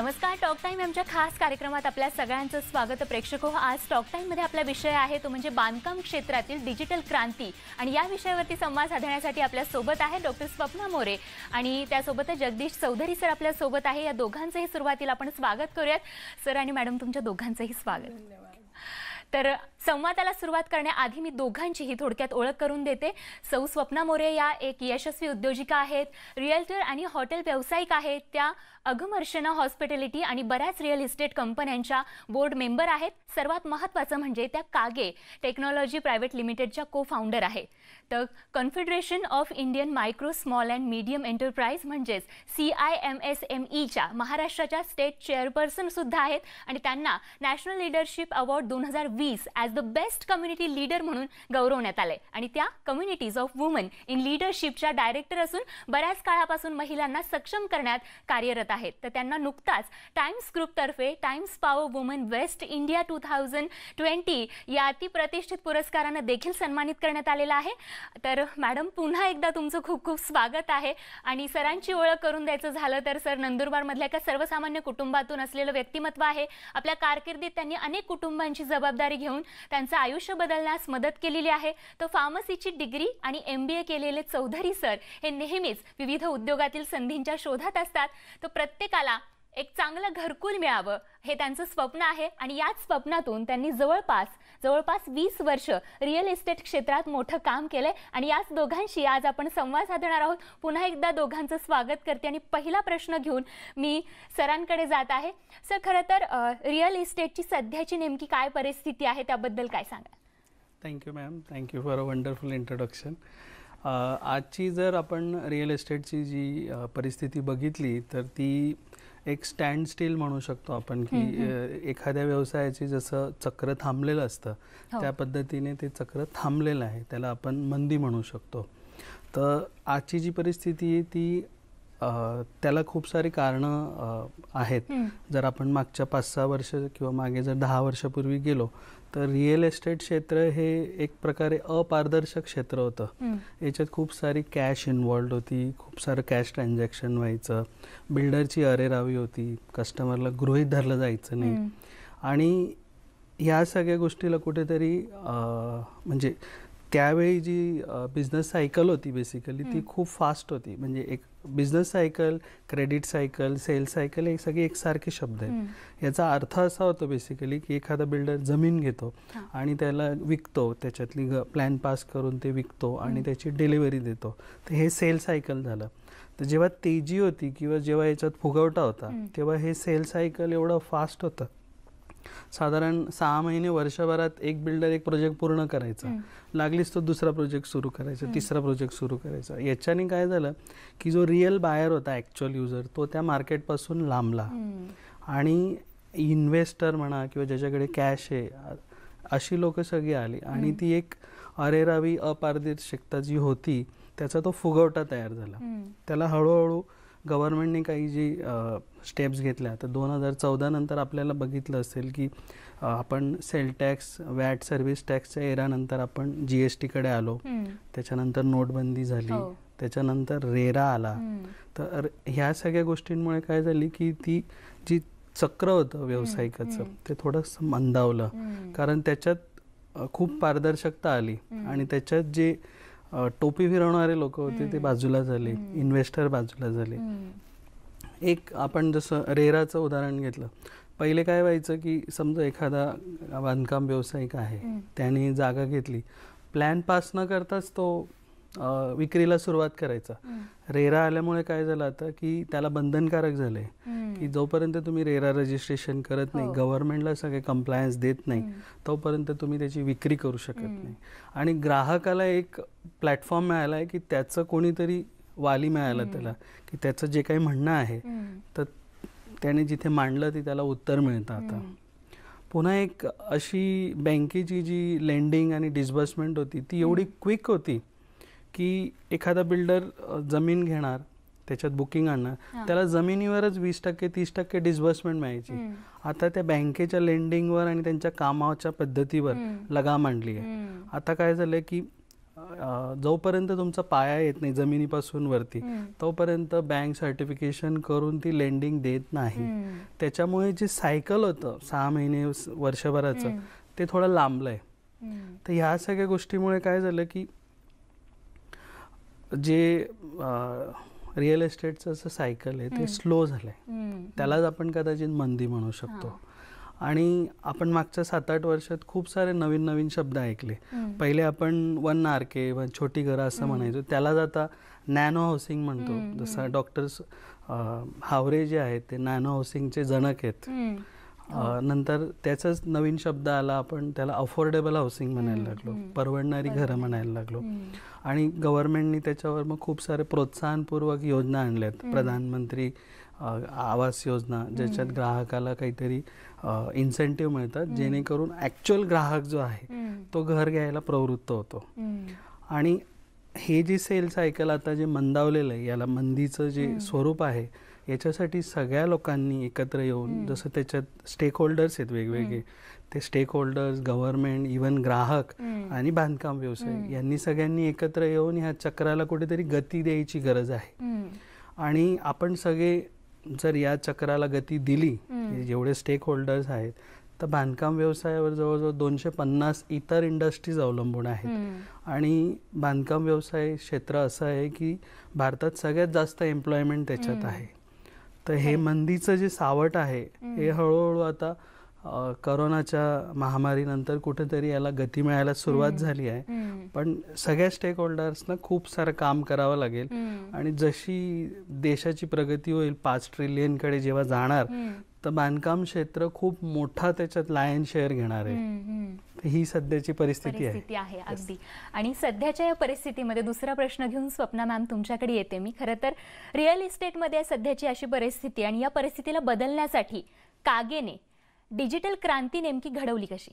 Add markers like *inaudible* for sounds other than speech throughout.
नमस्कार talk time आमच्या खास कार्यक्रमात आपल्या सगळ्यांचं स्वागत प्रेक्षक हो आज टॉक टाईममध्ये आपला विषय आहे तो म्हणजे बांधकाम क्षेत्रातील डिजिटल क्रांती आणि या विषयावरती संवाद साधण्यासाठी आपल्यासोबत आहे डॉक्टर स्वप्ना मोरे आणि त्यासोबतच जगदीश चौधरी सर आपल्यासोबत आहे या दोघांचंही सुरुवातीला आपण स्वागत करूयात सर आणि मॅडम तुमच्या दोघांचंही स्वागत तर संवादाला सुरुवात करण्याआधी मी दोघांचीही थोडक्यात ओळख करून देते सौ स्वप्ना मोरे या एक यशस्वी उद्योजिका आहेत रिअल्टर आणि हॉटेल व्यावसायिक आहेत त्या अगमर्शना हॉस्पिटॅलिटी आणि बऱ्याच रिअल इस्टेट कंपन्यांच्या बोर्ड मेंबर आहेत सर्वात महत्त्वाचं म्हणजे त्या कागे टेक्नॉलॉजी प्रायव्हेट लिमिटेडच्या को फाउंडर आहे तर confederation of Indian micro small and medium enterprise म्हणजेच C I M S M ईच्या महाराष्ट्राच्या स्टेट सुद्धा आहेत आणि त्यांना नॅशनल लिडरशिप अवॉर्ड दोन हजार वीस as the best community leader म्हणून गौरवण्यात आलं आहे आणि त्या कम्युनिटीज ऑफ वुमन इन लीडरशिपच्या डायरेक्टर असून बऱ्याच काळापासून महिलांना सक्षम करण्यात कार्यरत आहेत तर त्यांना नुकताच टाइम्स ग्रुपतर्फे Times power women west India two thousand twenty या अतिप्रतिष्ठित पुरस्कारानं देखील सन्मानित करण्यात आलेला आहे तर मॅडम पुन्हा एकदा तुमचं खूप खूप स्वागत आहे आणि सरांची ओळख करून द्यायचं झालं तर सर नंदुरबारमधल्या एका सर्वसामान्य कुटुंबातून असलेलं व्यक्तिमत्व आहे आपल्या कारकिर्दीत त्यांनी अनेक कुटुंबांची जबाबदारी घेऊन त्यांचं आयुष्य बदलण्यास मदत केलेली आहे तर फार्मसीची डिग्री आणि एम बी ए केलेले चौधरी सर हे नेहमीच विविध उद्योगातील संधींच्या शोधात असतात तर प्रत्येकाला एक चांगलं घरकुल मिळावं हे त्यांचं स्वप्न आहे आणि याच स्वप्नातून त्यांनी जवळपास जवळपास वीस वर्ष रिअल इस्टेट क्षेत्रात मोठं काम केलंय आणि याच दोघांशी आज आपण संवाद साधणार आहोत पुन्हा एकदा दोघांचं स्वागत करते आणि पहिला प्रश्न घेऊन मी सरांकडे जात आहे सर खरं तर रिअल इस्टेटची सध्याची नेमकी काय परिस्थिती आहे त्याबद्दल काय सांगा thank you ma'am thank you for a wonderful introduction आजची जर आपण रिअल इस्टेटची जी परिस्थिती बघितली तर ती एक स्टँड स्टील म्हणू शकतो आपण की एखाद्या व्यवसायाची जसं चक्र थांबलेलं असतं हो. त्या पद्धतीने ते चक्र थांबलेलं आहे त्याला आपण मंदी म्हणू शकतो तर आजची जी परिस्थिती आहे ती त्याला खूप सारी कारणं आहेत जर आपण मागच्या पाच सहा वर्ष किंवा मागे जर दहा वर्षापूर्वी गेलो तर रिअल एस्टेट क्षेत्र हे एक प्रकारे अपारदर्शक क्षेत्र होतं याच्यात खूप सारी कॅश इन्वॉल्ड होती खूप सारं कॅश ट्रान्झॅक्शन व्हायचं बिल्डरची अरेरावी होती कस्टमरला गृहित धरलं जायचं नाही आणि ह्या सगळ्या गोष्टीला कुठेतरी म्हणजे त्यावेळी जी बिझनेस सायकल होती बेसिकली ती खूप फास्ट होती म्हणजे एक business cycle credit cycle sale cycle हे सगळे एकसारखे शब्द आहेत याचा अर्थ असा होतो बेसिकली की एखादा बिल्डर जमीन घेतो आणि त्याला विकतो त्याच्यातली प्लॅन पास करून ते विकतो आणि त्याची डिलिव्हरी देतो तर हे सेल सायकल झालं तर जेव्हा तेजी होती किंवा जेव्हा याच्यात फुगवटा होता तेव्हा हे सेल सायकल एवढं फास्ट होतं साधारण सहा महिने वर्षभरात एक बिल्डर एक प्रोजेक्ट पूर्ण करायचा लागलीच तो दुसरा प्रोजेक्ट सुरू करायचा तिसरा प्रोजेक्ट सुरू करायचा याच्याने काय झालं की जो रिअल बायर होता ऍक्च्युअल युजर तो त्या मार्केटपासून लांबला आणि इन्व्हेस्टर म्हणा किंवा ज्याच्याकडे कॅश आहे अशी लोक सगळी आली आणि ती एक अरेरावी अपारदर्शकता जी होती त्याचा तो फुगवटा तयार झाला त्याला हळूहळू गव्हर्नमेंटने काही जी स्टेप्स घेतल्या तर दोन हजार चौदानंतर आपल्याला बघितलं असेल की आपण सेल टॅक्स वॅट सर्व्हिस टॅक्सच्या एरानंतर आपण जी एस टीकडे आलो त्याच्यानंतर नोटबंदी झाली हो. त्याच्यानंतर रेरा आला तर ह्या सगळ्या गोष्टींमुळे काय झाली की ती जी चक्र होतं व्यावसायिकाचं ते थोडंसं मंदावलं कारण त्याच्यात खूप पारदर्शकता आली आणि त्याच्यात जे टोपी फिरवणारे लोक होते ते बाजूला झाले इन्व्हेस्टर बाजूला झाले एक आपण जसं रेराचं उदाहरण घेतलं पहिले काय व्हायचं की समजा एखादा बांधकाम व्यावसायिक आहे त्याने जागा घेतली प्लॅन पास न करताच तो विक्रीला सुरुवात करायचा रेरा आल्यामुळे काय झालं आता की त्याला बंधनकारक झालंय की जोपर्यंत तुम्ही रेरा रजिस्ट्रेशन करत नाही हो. गव्हर्नमेंटला सगळे कंप्लायन्स देत नाही तोपर्यंत तुम्ही त्याची विक्री करू शकत नाही आणि ग्राहकाला एक प्लॅटफॉर्म मिळाला आहे की त्याचं कोणीतरी वाली मिळालं त्याला की त्याचं जे काही म्हणणं आहे तर त्याने जिथे मांडलं ते त्याला उत्तर मिळतं आता पुन्हा एक अशी बँकेची जी लेंडिंग आणि डिस्बर्समेंट होती ती एवढी क्विक होती की एखादा बिल्डर जमीन घेणार त्याच्यात बुकिंग आणणार त्याला जमिनीवरच वीस टक्के तीस टक्के डिस्बर्समेंट मिळायची आता त्या बँकेच्या लेंडिंगवर आणि त्यांच्या कामाच्या पद्धतीवर लगाम आणली आहे आता काय झालंय की जोपर्यंत तुमचा पाया येत नाही जमिनीपासून वरती तोपर्यंत बँक सर्टिफिकेशन करून ती लेंडिंग देत नाही त्याच्यामुळे जे सायकल होतं सहा महिने वर्षभराचं ते थोडं लांबलं आहे तर ह्या सगळ्या गोष्टीमुळे काय झालं की जे रिअल इस्टेटचं असं सायकल आहे ते स्लो झालं आहे त्यालाच आपण कदाचित मंदी म्हणू शकतो आणि आपण मागच्या सात आठ वर्षात खूप सारे नवीन नवीन शब्द ऐकले पहिले आपण वन आर के छोटी घरं असं म्हणायचो त्यालाच आता नॅनो हाऊसिंग म्हणतो जसं डॉक्टर्स हावरे जे आहेत ते नॅनो हाऊसिंगचे जनक आहेत हो. नंतर त्याचाच नवीन शब्द आला आपण त्याला अफोर्डेबल हाऊसिंग म्हणायला लागलो परवडणारी घरं म्हणायला लागलो आणि गव्हर्नमेंटनी त्याच्यावर मग खूप सारे प्रोत्साहनपूर्वक योजना आणल्यात प्रधानमंत्री आवास योजना ज्याच्यात ग्राहकाला काहीतरी इन्सेंटिव्ह मिळतात जेणेकरून ॲक्च्युअल ग्राहक जो आहे तो घर घ्यायला प्रवृत्त होतो आणि हे जे सेल सायकल आता जे मंदावलेलं आहे याला मंदीचं जे स्वरूप आहे याच्यासाठी सगळ्या लोकांनी एकत्र येऊन जसं त्याच्यात स्टेक होल्डर्स आहेत वेगवेगळे ते स्टेक होल्डर्स गव्हर्नमेंट इवन ग्राहक आणि बांधकाम व्यवसाय यांनी सगळ्यांनी एकत्र येऊन ह्या चक्राला कुठेतरी गती द्यायची गरज आहे आणि आपण सगळे जर या चक्राला गती दिली जेवढे स्टेक होल्डर्स आहेत तर बांधकाम व्यवसायावर जवळजवळ दोनशे पन्नास इतर इंडस्ट्रीज अवलंबून आहेत आणि बांधकाम व्यवसाय क्षेत्र असं आहे की भारतात सगळ्यात जास्त एम्प्लॉयमेंट त्याच्यात आहे तर हे मंदीचं जे सावट आहे हे हळूहळू आता करोनाच्या महामारीनंतर कुठेतरी याला गती मिळायला सुरुवात झाली आहे पण सगळ्या स्टेक होल्डर्सना खूप सारं काम करावं लागेल आणि जशी देशाची प्रगती होईल पाच ट्रिलियनकडे जेव्हा जाणार तर बांधकाम क्षेत्र खूप मोठा त्याच्यात लायन शेअर घेणार आहे ही सध्याची परिस्थिती आहे अगदी आणि सध्याच्या या परिस्थितीमध्ये दुसरा प्रश्न घेऊन स्वप्ना मॅम तुमच्याकडे येते मी खरं तर रिअल इस्टेटमध्ये सध्याची अशी परिस्थिती आणि या परिस्थितीला बदलण्यासाठी कागेने डिजिटल क्रांती नेमकी घडवली कशी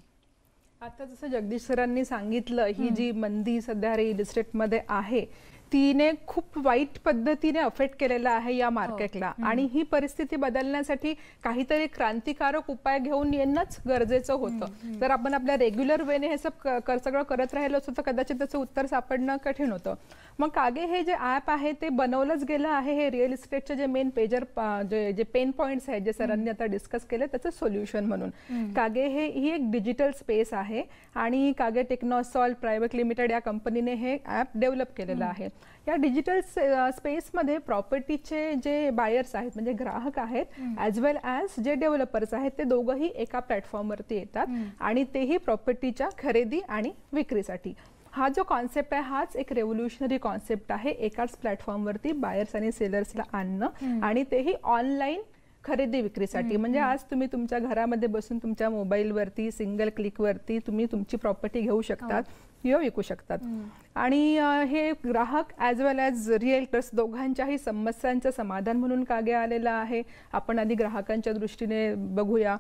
आता जसं जगदीश सरांनी सांगितलं ही जी मंदी सध्या रिअल इस्टेटमध्ये आहे तिने खूप वाईट पद्धतीने अफेक्ट केलेला आहे या मार्केटला हो, हो. आणि ही परिस्थिती बदलण्यासाठी काहीतरी क्रांतिकारक उपाय घेऊन येणंच गरजेचं होतं जर आपण आपल्या रेग्युलर वेने हे सब सगळं करत राहिलो असतो तर कदाचित त्याचं उत्तर सापडणं कठीण होतं मग कागे हे जे ॲप आहे ते बनवलंच गेलं आहे हे रिअल इस्टेटचे जे मेन पेजर जे जे पेन पॉईंट्स आहेत जे सरांनी आता डिस्कस केले त्याचं सोल्युशन म्हणून कागे हे ही एक डिजिटल स्पेस आहे आणि कागे टेक्नॉसॉल प्रायव्हेट लिमिटेड या कंपनीने हे ॲप डेव्हलप केलेलं आहे या डिजिटल स्पेसमध्ये प्रॉपर्टीचे जे बायर्स आहेत म्हणजे ग्राहक आहेत ॲज वेल ॲज जे डेव्हलपर्स आहेत ते दोघंही एका प्लॅटफॉर्मवरती येतात आणि तेही प्रॉपर्टीच्या खरेदी आणि विक्रीसाठी हा जो कॉन्सेप्ट आहे हाच एक रेव्होल्युशनरी कॉन्सेप्ट आहे एकाच प्लॅटफॉर्मवरती बायर्स आणि सेलर्सला आणणं आणि तेही ऑनलाईन खरेदी विक्रीसाठी म्हणजे आज तुम्ही तुमच्या घरामध्ये बसून तुमच्या मोबाईलवरती सिंगल क्लिकवरती तुम्ही तुमची प्रॉपर्टी घेऊ शकतात हो. किंवा विकू शकतात आणि हे ग्राहक ॲज वेल ॲज रिएल्टर्स दोघांच्याही समस्यांचं समाधान म्हणून कागे आलेलं आहे आपण आधी ग्राहकांच्या दृष्टीने बघूया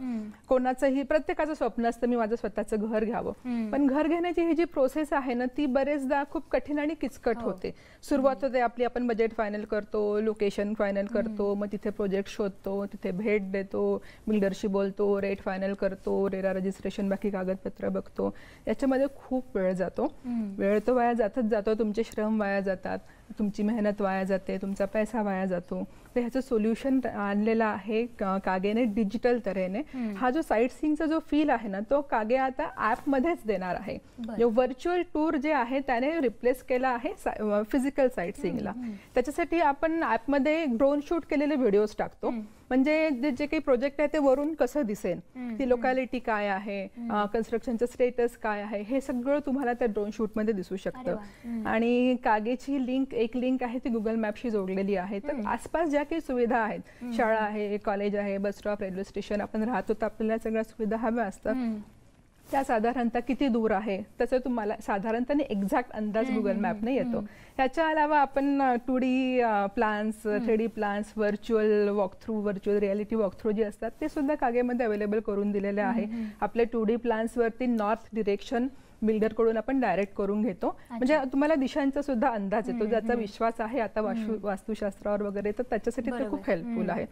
कोणाचंही प्रत्येकाचं स्वप्न असतं मी माझं स्वतःचं घर घ्यावं पण घर घेण्याची ही जी प्रोसेस आहे ना ती बरेचदा खूप कठीण आणि किचकट हो. होते सुरुवात होते आपली आपण बजेट फायनल करतो लोकेशन फायनल करतो मग तिथे प्रोजेक्ट शोधतो तिथे भेट देतो बिल्डरशी बोलतो रेट फायनल करतो रेरा रजिस्ट्रेशन बाकी कागदपत्र बघतो याच्यामध्ये खूप वेळ जातो वेळ तो वाया जातो जातच जातो तुमचे श्रम वाया जातात तुमची मेहनत वाया जाते तुमचा पैसा वाया जातो तर ह्याचं सोल्युशन आणलेलं आहे कागेने डिजिटल तऱ्हेने हा जो साईट सीइंगचा जो फील आहे ना तो कागे आता ॲपमध्येच देणार आहे व्हर्च्युअल टूर जे आहे त्याने रिप्लेस केला आहे फिजिकल साईट सीइंगला त्याच्यासाठी आपण ॲपमध्ये ड्रोन शूट केलेले व्हिडिओज टाकतो म्हणजे जे काही प्रोजेक्ट आहे ते वरून कसं दिसेल ती लोकॅलिटी काय आहे कन्स्ट्रक्शनचं स्टेटस काय आहे हे सगळं तुम्हाला त्या ड्रोन शूटमध्ये दिसू शकतं आणि कागेची लिंक एक लिंक आहे ती गुगल मॅपशी जोडलेली आहे तर आसपास ज्या काही सुविधा आहेत शाळा आहे कॉलेज आहे बस स्टॉप रेल्वे स्टेशन आपण राहतो तर आपल्याला सगळ्या सुविधा हव्या असतात त्या साधारणतः किती दूर आहे त्याचा तुम्हाला साधारणतः एक्झॅक्ट अंदाज गुगल मॅपने येतो ह्याच्या अलावा आपण two D plans three D plans virtual walk through virtual reality through जे असतात ते सुद्धा कागेमध्ये अवेलेबल करून दिलेले आहे आपले टू डी वरती नॉर्थ डिरेक्शन बिल्डरकडून आपण डायरेक्ट करून घेतो म्हणजे तुम्हाला दिशांचा सुद्धा अंदाज येतो ज्याचा विश्वास आहे आता वास्तुशास्त्रावर वगैरे तर त्याच्यासाठी ते खूप हेल्पफुल आहे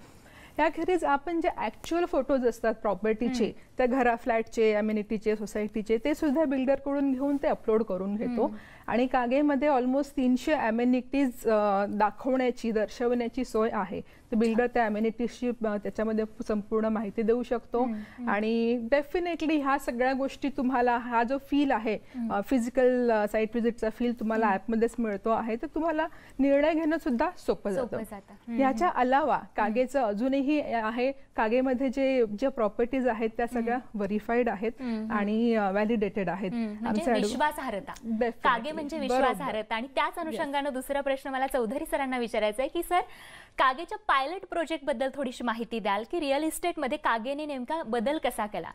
याखेरीज आपण जे ऍक्च्युअल फोटोज असतात प्रॉपर्टीचे त्या घरा फ्लॅटचे अम्युनिटीचे सोसायटीचे ते सुद्धा बिल्डरकडून घेऊन ते अपलोड करून घेतो आणि कागेमध्ये ऑलमोस्ट तीनशे ॲमेनिटीज दाखवण्याची दर्शवण्याची सोय आहे तर बिल्डर त्या ॲमेनिटीजची त्याच्यामध्ये संपूर्ण माहिती देऊ शकतो आणि डेफिनेटली ह्या सगळ्या गोष्टी तुम्हाला हा जो फील आहे फिजिकल साईट विजिटचा फील तुम्हाला ॲपमध्येच मिळतो आहे तर तुम्हाला निर्णय घेणं सुद्धा सोपं जातं ह्याच्या अलावा कागेचं अजूनही आहे कागेमध्ये जे ज्या प्रॉपर्टीज आहेत त्या सगळ्या व्हेरीफाईड आहेत आणि व्हॅलिडेटेड आहेत म्हणजे आमच्या म्हणजे विश्वासार्हता आणि त्याच अनुषंगानं दुसरा प्रश्न मला चौधरी सरांना विचारायचा आहे की सर कागेच्या पायलट प्रोजेक्ट बद्दल थोडीशी माहिती द्याल की रिअल इस्टेटमध्ये मध्ये कागेने नेमका बदल कसा केला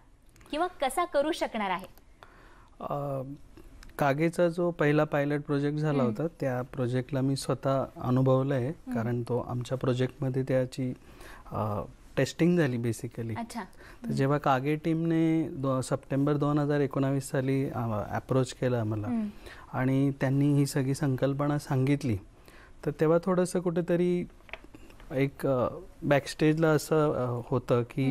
किंवा कसा करू शकणार आहे कागेचा जो पहिला पायलट प्रोजेक्ट झाला होता त्या प्रोजेक्टला मी स्वतः अनुभवलं आहे कारण तो आमच्या प्रोजेक्टमध्ये त्याची टेस्टिंग झाली बेसिकली अच्छा तर जेव्हा कागे टीमने सप्टेंबर दोन हजार एकोणावीस साली अप्रोच केला आम्हाला आणि त्यांनी ही सगळी संकल्पना सांगितली तर तेव्हा थोडंसं कुठेतरी एक बॅकस्टेजला असं होतं की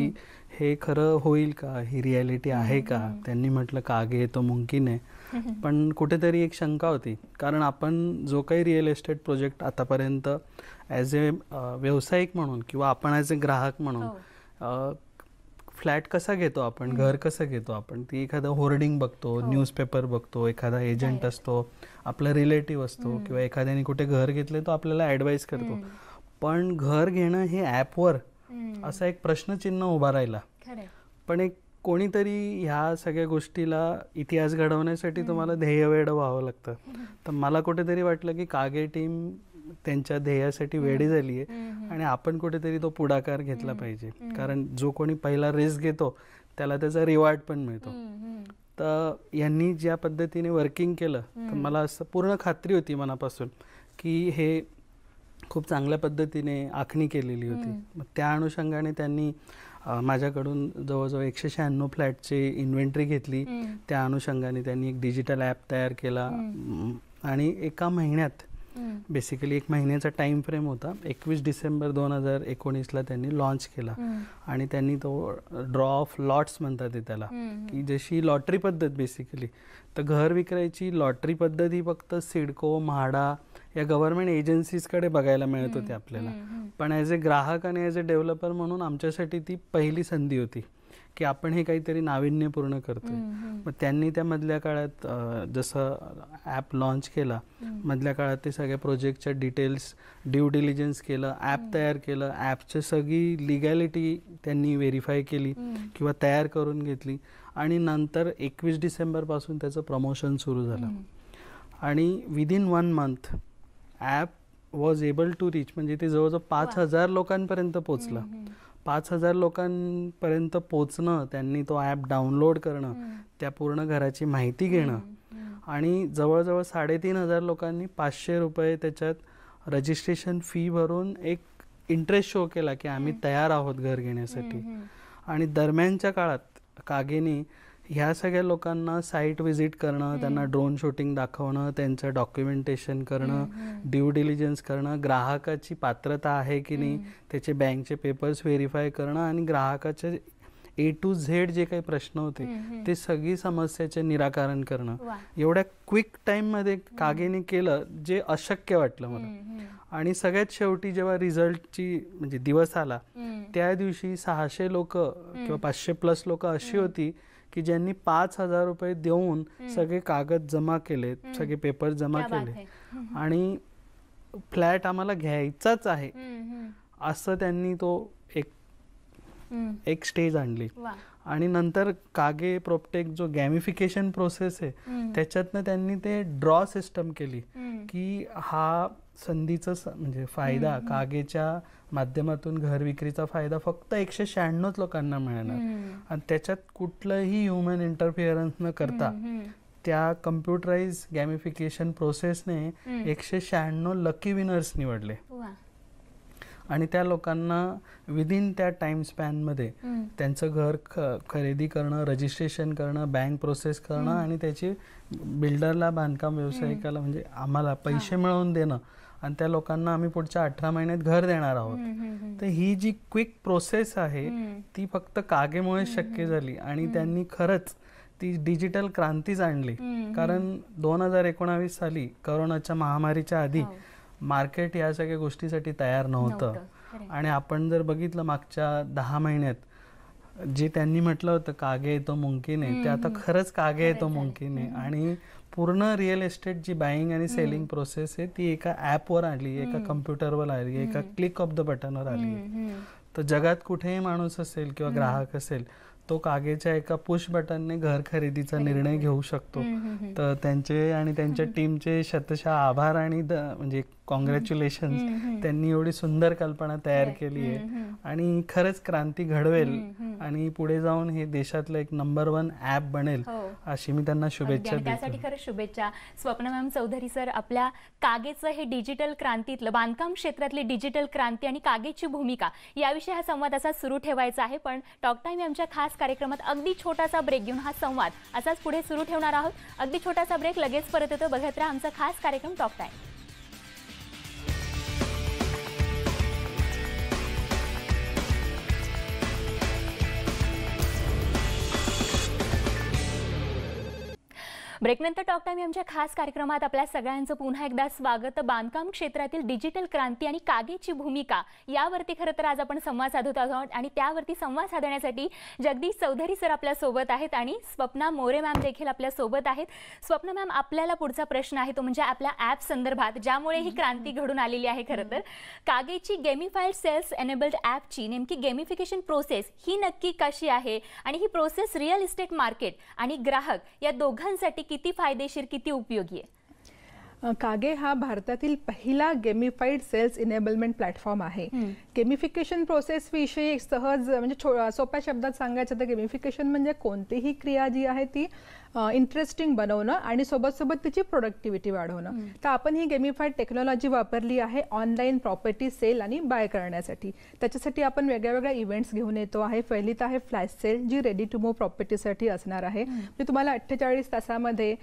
हे खरं होईल का ही रियालिटी आहे का त्यांनी म्हटलं कागे तो मुमकिन आहे *laughs* पण कुठेतरी एक शंका होती कारण आपण जो काही रिअल इस्टेट प्रोजेक्ट आतापर्यंत ॲज ए व्यावसायिक म्हणून किंवा आपण ॲज ए ग्राहक म्हणून हो. फ्लॅट कसा घेतो आपण घर कसं घेतो आपण ती एखादं होर्डिंग बघतो न्यूजपेपर हो. बघतो एखादा एजंट असतो आपला रिलेटिव्ह असतो किंवा एखाद्याने कुठे घर घेतले तो आपल्याला ॲडवाईस करतो पण घर घेणं हे ॲपवर असा एक प्रश्नचिन्ह उभा राहिला पण एक कोणीतरी ह्या सगळ्या गोष्टीला इतिहास घडवण्यासाठी तुम्हाला ध्येय वेळ व्हावं लागतं तर मला कुठेतरी वाटलं की कागे टीम त्यांच्या ध्येयासाठी वेडी झाली आहे आणि आपण कुठेतरी तो पुढाकार घेतला पाहिजे कारण जो कोणी पहिला रिस्क घेतो त्याला त्याचा रिवॉर्ड पण मिळतो तर यांनी ज्या पद्धतीने वर्किंग केलं तर मला असं पूर्ण खात्री होती मनापासून की हे खूप चांगल्या पद्धतीने आखणी केलेली होती मग त्या अनुषंगाने त्यांनी माझ्याकडून जवळजवळ एकशे शहाण्णव फ्लॅटची इन्व्हेंटरी घेतली त्या अनुषंगाने त्यांनी एक डिजिटल ॲप तयार केला आणि एका महिन्यात बेसिकली एक महिन्याचा टाइम फ्रेम होता एकवीस डिसेंबर दोन हजार एकोणीसला त्यांनी लॉन्च केला आणि त्यांनी तो ड्रॉ ऑफ लॉट्स म्हणतात ते त्याला की जशी लॉटरी पद्धत बेसिकली तर घर विकायची लॉटरी पद्धत ही फक्त सिडको म्हाडा या गव्हर्नमेंट एजन्सीजकडे बघायला मिळत होती आपल्याला पण ॲज ए ग्राहक आणि ॲज अ डेव्हलपर म्हणून आमच्यासाठी ती पहिली संधी होती की आपण हे काहीतरी नाविन्यपूर्ण करतो मग त्यांनी त्या मधल्या काळात जसं ॲप लॉन्च केला मधल्या काळात ते सगळ्या प्रोजेक्टच्या डिटेल्स ड्यू डिलिजन्स केलं ॲप तयार केलं ॲपचे सगळी लिगॅलिटी त्यांनी व्हेरीफाय केली किंवा तयार करून घेतली आणि नंतर एकवीस डिसेंबरपासून त्याचं प्रमोशन सुरू झालं आणि within one month app was able to reach म्हणजे ते जवळजवळ पाच हजार लोकांपर्यंत पोचलं पाच हजार लोकांपर्यंत पोचणं त्यांनी तो ॲप डाउनलोड करणं त्या पूर्ण घराची माहिती घेणं आणि जवळजवळ साडेतीन हजार लोकांनी पाचशे रुपये त्याच्यात रजिस्ट्रेशन फी भरून एक इंटरेस्ट शो केला की आम्ही तयार आहोत घर घेण्यासाठी आणि दरम्यानच्या काळात कागेनी ह्या सगळ्या लोकांना साईट व्हिजिट करणं त्यांना ड्रोन शूटिंग दाखवणं त्यांचं डॉक्युमेंटेशन करणं ड्यू डिलिजन्स करणं ग्राहकाची पात्रता आहे की नाही त्याचे बँकचे पेपर्स व्हेरीफाय करणं आणि ग्राहकाचे ए टू झेड जे काही प्रश्न होते ते सगळी समस्याचे निराकरण करणं एवढ्या क्विक टाईममध्ये कागेने केलं जे अशक्य वाटलं मला आणि सगळ्यात शेवटी जेव्हा रिझल्टची म्हणजे दिवस आला त्या दिवशी सहाशे लोक किंवा पाचशे प्लस लोक अशी होती की ज्यांनी पाच हजार रुपये देऊन सगळे कागद जमा केले सगळे पेपर जमा केले आणि फ्लॅट आम्हाला घ्यायचाच आहे असं त्यांनी तो एक एक स्टेज आणली आणि नंतर कागे प्रोपटेक जो गॅमिफिकेशन प्रोसेस आहे त्याच्यातनं त्यांनी ते ड्रॉ सिस्टम केली की हा संधीचा म्हणजे फायदा कागेच्या माध्यमातून घर विक्रीचा फायदा फक्त एकशे शहाण्णवच लोकांना मिळणार आणि त्याच्यात कुठलंही ह्युमन इंटरफिअरन्स न करता त्या कम्प्युटराइज गॅमिफिकेशन प्रोसेसने एकशे शहाण्णव लकी विनर्स निवडले आणि त्या लोकांना विदिन त्या टाइम स्पॅनमध्ये त्यांचं घर खरेदी करणं रजिस्ट्रेशन करणं बँक प्रोसेस करणं आणि त्याची बिल्डरला बांधकाम व्यावसायिकाला म्हणजे आम्हाला पैसे मिळवून देणं आणि त्या लोकांना आम्ही पुढच्या अठरा महिन्यात घर देणार आहोत तर ही जी क्विक प्रोसेस आहे ती फक्त कागेमुळे शक्य झाली आणि त्यांनी खरंच ती डिजिटल क्रांतीच आणली कारण दोन हजार एकोणावीस साली करोनाच्या महामारीच्या आधी हो. मार्केट या सगळ्या गोष्टीसाठी तयार नव्हतं आणि आपण जर बघितलं मागच्या दहा महिन्यात जे त्यांनी म्हटलं होतं कागे येतो मुंकीने ते आता खरंच कागे येतो मुंकीने आणि पूर्ण रिअल इस्टेट जी बाईंग आणि सेलिंग प्रोसेस आहे ती एका ॲपवर आली एका कम्प्युटरवर आली एका क्लिक ऑफ द बटनवर आली तर जगात कुठेही माणूस असेल किंवा ग्राहक असेल तो कागेच्या एका पुश बटनने घर खरेदीचा निर्णय घेऊ शकतो तर त्यांचे आणि त्यांच्या टीमचे शतशः आभार आणि म्हणजे कॉंग्रॅच्युलेशन त्यांनी एवढी सुंदर कल्पना तयार केली आहे आणि खरंच क्रांती घडवेल आणि पुढे जाऊन हे देशातलं एक नंबर वन ऍप बनेल हो. अशी मी त्यांना शुभेच्छा त्यासाठी खरंच शुभेच्छा स्वप्न मॅम चौधरी सर आपल्या कागेचं हे डिजिटल क्रांतीतलं बांधकाम क्षेत्रातली डिजिटल क्रांती आणि कागेची भूमिका याविषयी हा संवाद असा सुरू ठेवायचा आहे पण टॉक टाईम आमच्या खास कार्यक्रमात अगदी छोटासा ब्रेक घेऊन हा संवाद असाच पुढे सुरू ठेवणार आहोत अगदी छोटासा ब्रेक लगेच परत येतो बघत राहा आमचा खास कार्यक्रम टॉक टाईम ब्रेकनंतर टॉक टाईम आमच्या खास कार्यक्रमात आपल्या सगळ्यांचं पुन्हा एकदा स्वागत बांधकाम क्षेत्रातील डिजिटल क्रांती आणि कागेची भूमिका यावरती खरं तर आज आपण संवाद साधत आहोत आणि त्यावरती संवाद साधण्यासाठी जगदीश चौधरी सर आपल्या सोबत आहेत आणि स्वप्ना मोरे मॅम देखील आपल्या सोबत आहेत स्वप्ना मॅम आपल्याला पुढचा प्रश्न आहे तो म्हणजे आपल्या ॲप संदर्भात ज्यामुळे ही क्रांती घडून आलेली आहे खरं तर कागेची गेमिफाईड सेल्स एनेबल्ड ॲपची नेमकी गेमिफिकेशन प्रोसेस ही नक्की कशी आहे आणि ही प्रोसेस रिअल इस्टेट मार्केट आणि ग्राहक या दोघांसाठी किती फायदेशीर किती उपयोगी आहे कागे हा भारतातील पहिला गेमिफाईड सेल्स इनेबलमेंट प्लॅटफॉर्म आहे गेमिफिकेशन प्रोसेस विषयी सहज म्हणजे सोप्या शब्दात सांगायचं तर गेमिफिकेशन म्हणजे कोणतीही क्रिया जी आहे ती इंटरेस्टिंग बनवणं आणि सोबतसोबत तिची प्रोडक्टिव्हिटी वाढवणं तर आपण ही गेमिफाईड टेक्नॉलॉजी वापरली आहे ऑनलाईन प्रॉपर्टी सेल आणि बाय करण्यासाठी त्याच्यासाठी आपण वेगळ्या वेगळ्या इव्हेंट्स घेऊन येतो आहे पहिली तर आहे फ्लॅश सेल जी रेडी टू मूव्ह प्रॉपर्टीसाठी असणार आहे मी म्हणजे तुम्हाला अठ्ठेचाळीस तासामध्ये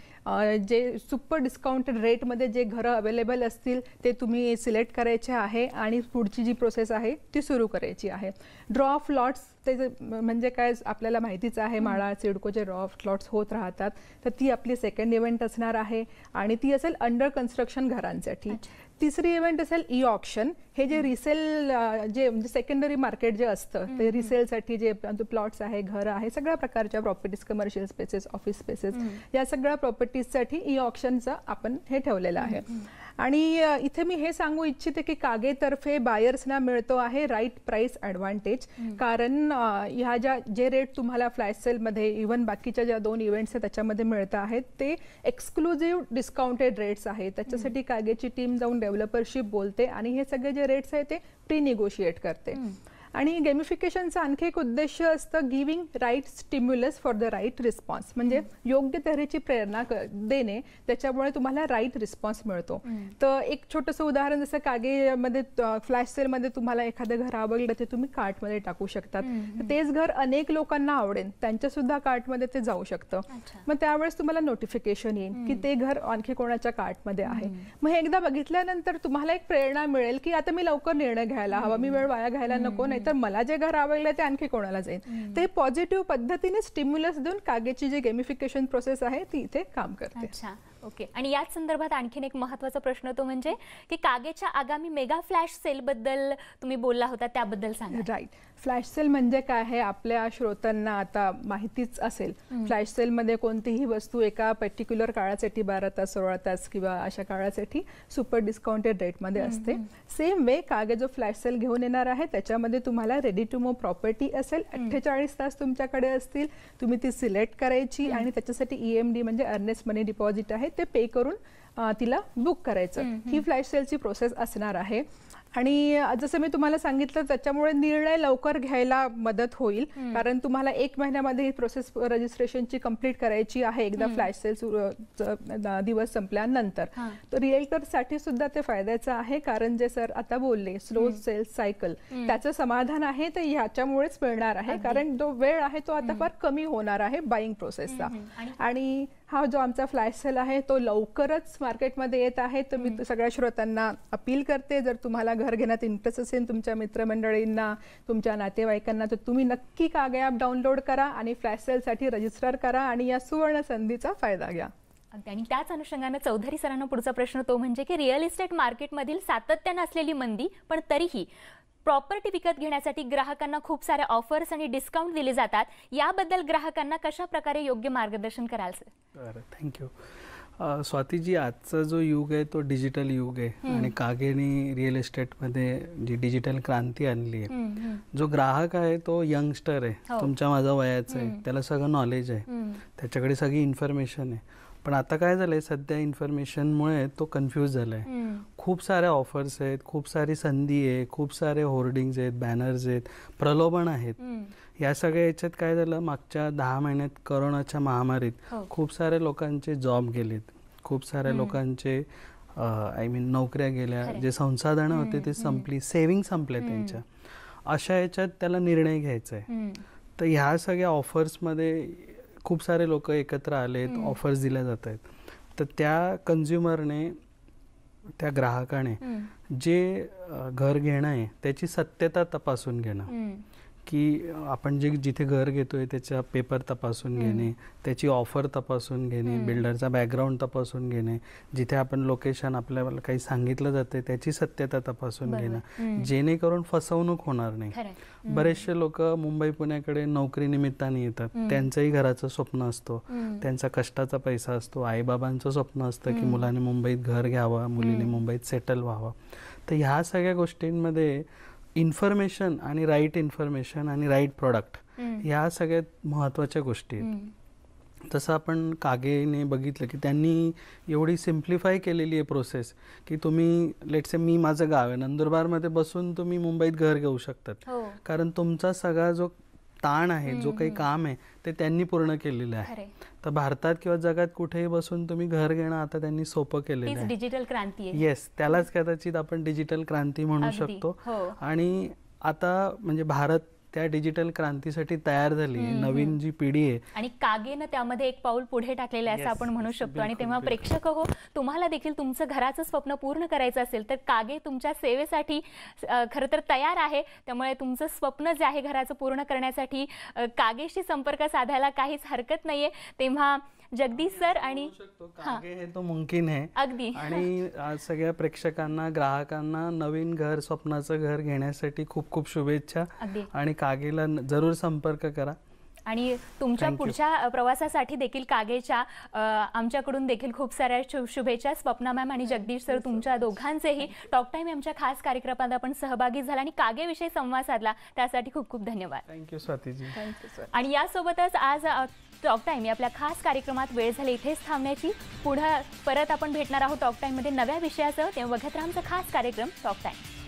जे सुपर डिस्काउंटेड रेटमध्ये जे घरं अवेलेबल असतील ते तुम्ही सिलेक्ट करायचे आहे आणि पुढची जी प्रोसेस आहे ती सुरू करायची आहे ड्रॉ ऑफ लॉट्स ते म्हणजे काय आपल्याला माहितीच आहे माळा जे रॉफ प्लॉट्स होत राहतात तर ती आपली सेकंड इव्हेंट असणार आहे आणि ती असेल अंडर कन्स्ट्रक्शन घरांसाठी तिसरी इव्हेंट असेल ई ऑप्शन हे जे रिसेल जे म्हणजे सेकंडरी मार्केट जे असतं ते रिसेलसाठी जे प्लॉट्स आहे घर आहे सगळ्या प्रकारच्या properties commercial spaces office spaces या सगळ्या प्रॉपर्टीजसाठी ई ऑप्शनचं आपण हे ठेवलेलं आहे आणि इथे मी हे सांगू इच्छिते की कागेतर्फे बायर्सना मिळतो आहे राईट प्राईस ॲडव्हान्टेज कारण ह्या ज्या जे रेट तुम्हाला फ्लॅश सेलमध्ये इव्हन बाकीच्या ज्या दोन इव्हेंट्स आहेत त्याच्यामध्ये मिळत आहेत ते एक्सक्लुझिव्ह डिस्काउंटेड रेट्स आहेत त्याच्यासाठी कागेची टीम जाऊन डेव्हलपरशी बोलते आणि हे सगळे जे रेट्स आहेत ते प्री निगोशिएट करते आणि गेमिफिकेशनचा आणखी एक उद्देश असतं giving right stimulus for the right response म्हणजे योग्य तऱ्हेची प्रेरणा देणे त्याच्यामुळे तुम्हाला राईट रिस्पॉन्स मिळतो तर एक छोटंसं उदाहरण जसं कागेमध्ये फ्लॅश सेलमध्ये तुम्हाला एखादं घर आवडलं ते तुम्ही कार्टमध्ये टाकू शकतात तेच घर अनेक लोकांना आवडेल त्यांच्यासुद्धा कार्टमध्ये ते जाऊ शकतं मग त्यावेळेस तुम्हाला नोटिफिकेशन येईल की ते घर आणखी कोणाच्या कार्टमध्ये आहे मग एकदा बघितल्यानंतर तुम्हाला एक प्रेरणा मिळेल की आता मी लवकर निर्णय घ्यायला हवा मी वेळ वाया घ्यायला नको नाही तर मला जे घर आवडलं ते आणखी कोणाला जाईल ते पॉझिटिव्ह पद्धतीने स्टिम्युलस देऊन कागेची जी गेमिफिकेशन प्रोसेस आहे ती इथे काम करते अच्छा ओके आणि याच संदर्भात आणखीन एक महत्वाचा प्रश्न तो म्हणजे की कागेच्या आगामी मेगा फ्लॅश सेलबद्दल तुम्ही बोलला होता त्याबद्दल सांगा राईट फ्लॅश सेल म्हणजे काय आहे आपल्या श्रोत्यांना आता माहितीच असेल फ्लॅश सेलमध्ये कोणतीही वस्तू एका पर्टिक्युलर काळासाठी बारा तास सोळा तास किंवा अशा काळासाठी सुपर डिस्काउंटेड रेटमध्ये असते सेम वे कागे जो फ्लॅश सेल घेऊन येणार आहे त्याच्यामध्ये तुम्हाला रेडी टू मो प्रॉपर्टी असेल अठ्ठेचाळीस तास तुमच्याकडे असतील तुम्ही ती सिलेक्ट करायची आणि त्याच्यासाठी ईएमडी e म्हणजे अर्नेस मनी डिपॉझिट आहे ते पे करून तिला बुक करायचं ही फ्लॅश सेलची प्रोसेस असणार आहे आणि जसं मी तुम्हाला सांगितलं त्याच्यामुळे निर्णय लवकर घ्यायला मदत होईल कारण तुम्हाला एक महिन्यामध्ये ही प्रोसेस रजिस्ट्रेशनची कंप्लीट करायची आहे एकदा फ्लॅश सेल दिवस संपल्यानंतर तर साठी सुद्धा ते फायद्याचं आहे कारण जे सर आता बोलले स्लो सेल्स सायकल त्याचं समाधान आहे ते ह्याच्यामुळेच मिळणार आहे कारण जो वेळ आहे तो आता फार कमी होणार आहे बाईंग प्रोसेसचा आणि हा जो आमचा फ्लॅश सेल आहे तो लवकरच मार्केटमध्ये येत आहे तर मी सगळ्या श्रोत्यांना अपील करते जर तुम्हाला घर घेण्यात इंटरेस्ट असेल तुमच्या मित्रमंडळींना तुमच्या नातेवाईकांना तर तुम्ही नक्की कागे ॲप डाउनलोड करा आणि फ्लॅश सेलसाठी रजिस्टर करा आणि या सुवर्ण संधीचा फायदा घ्या आणि त्याच अनुषंगाने चौधरी सरांना पुढचा प्रश्न तो म्हणजे की रिअल इस्टेट मार्केटमधील सातत्यानं असलेली मंदी पण तरीही प्रॉपर्टी विकत घेण्यासाठी ग्राहकांना खूप सारे ऑफर्स आणि डिस्काउंट दिले जातात याबद्दल ग्राहकांना कशा प्रकारे योग्य मार्गदर्शन कराल सर बरं थँक्यू स्वातीजी आजचा जो युग आहे तो डिजिटल युग आहे आणि रियल रिअल इस्टेटमध्ये जी डिजिटल क्रांती आणली आहे जो ग्राहक आहे तो यंगस्टर आहे हो. तुमच्या माझा वयाचा आहे त्याला सगळं नॉलेज आहे त्याच्याकडे सगळी इन्फॉर्मेशन आहे पण आता काय झालंय सध्या इन्फॉर्मेशनमुळे तो कन्फ्यूज झालाय खूप साऱ्या ऑफर्स आहेत खूप सारी संधी आहे खूप सारे होर्डिंग्स आहेत बॅनर्स आहेत प्रलोभन आहेत या सगळ्या याच्यात काय झालं मागच्या दहा महिन्यात करोनाच्या महामारीत हो. खूप साऱ्या लोकांचे जॉब गेलेत खूप साऱ्या लोकांचे आय मीन नोकऱ्या गेल्या जे संसाधनं होते ते संपली सेव्हिंग संपले त्यांच्या अशा याच्यात त्याला निर्णय घ्यायचा आहे तर ह्या सगळ्या ऑफर्समध्ये खूप सारे लोक एकत्र आलेत ऑफर्स दिल्या जात आहेत तर त्या कन्झ्युमरने त्या ग्राहकाने जे घर घेणं आहे त्याची सत्यता तपासून घेणं की आपण जे जिथे घर घेतोय त्याच्या पेपर तपासून घेणे त्याची ऑफर तपासून घेणे बिल्डरचा बॅकग्राऊंड तपासून घेणे जिथे आपण लोकेशन आपल्याला काही सांगितलं जाते त्याची सत्यता तपासून घेणं जेणेकरून फसवणूक होणार नाही बरेचसे लोक मुंबई पुण्याकडे नोकरी निमित्ताने येतात त्यांचंही घराचं स्वप्न असतं त्यांचा कष्टाचा पैसा असतो आईबाबांचं स्वप्न असतं की मुलाने मुंबईत घर घ्यावं मुलीने मुंबईत सेटल व्हावं तर ह्या सगळ्या गोष्टींमध्ये इन्फॉर्मेशन आणि राईट इन्फॉर्मेशन आणि राईट प्रॉडक्ट ह्या सगळ्यात महत्त्वाच्या गोष्टी आहेत तसं आपण कागेने बघितलं की त्यांनी एवढी सिम्प्लिफाय केलेली आहे प्रोसेस की तुम्ही से मी माझं गाव आहे नंदुरबारमध्ये बसून तुम्ही मुंबईत घर घेऊ शकतात हो. कारण तुमचा सगळा जो ताण आहे जो काही काम आहे ते त्यांनी पूर्ण केलेलं आहे तर भारतात किंवा जगात कुठेही बसून तुम्ही घर घेणं आता त्यांनी सोपं केलेलं आहे डिजिटल क्रांती येस त्यालाच कदाचित आपण डिजिटल क्रांती म्हणू शकतो हो. आणि आता म्हणजे भारत त्या डिजिटल क्रांतीसाठी तयार झाली नवीन जी पिढी आहे आणि कागेनं त्यामध्ये एक पाऊल पुढे टाकलेलं आहे असं आपण म्हणू शकतो आणि तेव्हा प्रेक्षक हो तुम्हाला देखील तुमचं घराचं स्वप्न पूर्ण करायचं असेल तर कागे तुमच्या सेवेसाठी खर तर तयार आहे त्यामुळे तुमचं स्वप्न जे आहे घराचं पूर्ण करण्यासाठी कागेशी संपर्क साधायला काहीच हरकत नाहीये तेव्हा जगदीश सर आणि कागे हे तो मुमकिन आहे अगदी *laughs* आणि सगळ्या प्रेक्षकांना ग्राहकांना नवीन घर स्वप्नाचं घर घेण्यासाठी खूप खूप शुभेच्छा आणि कागेला जरूर संपर्क करा आणि तुमच्या पुढच्या प्रवासासाठी देखील कागेच्या आमच्याकडून देखील खूप साऱ्या शुभेच्छा स्वप्ना मॅम आणि जगदीश सर तुमच्या दोघांचेही टॉक टाईम आमच्या खास कार्यक्रमात आपण सहभागी झाला आणि कागेविषयी संवाद साधला त्यासाठी खूप खूप धन्यवाद थँक्यू स्वातीजी थँक्यू आणि यासोबतच आज टॉक टाइम आपल्या खास कार्यक्रमात वेळ झाली इथेच थांबण्याची पुढं परत आपण भेटणार आहोत टॉक टाईममध्ये नव्या विषयाचं तेव्हा बघत राहा आमचा खास कार्यक्रम टॉक टाइम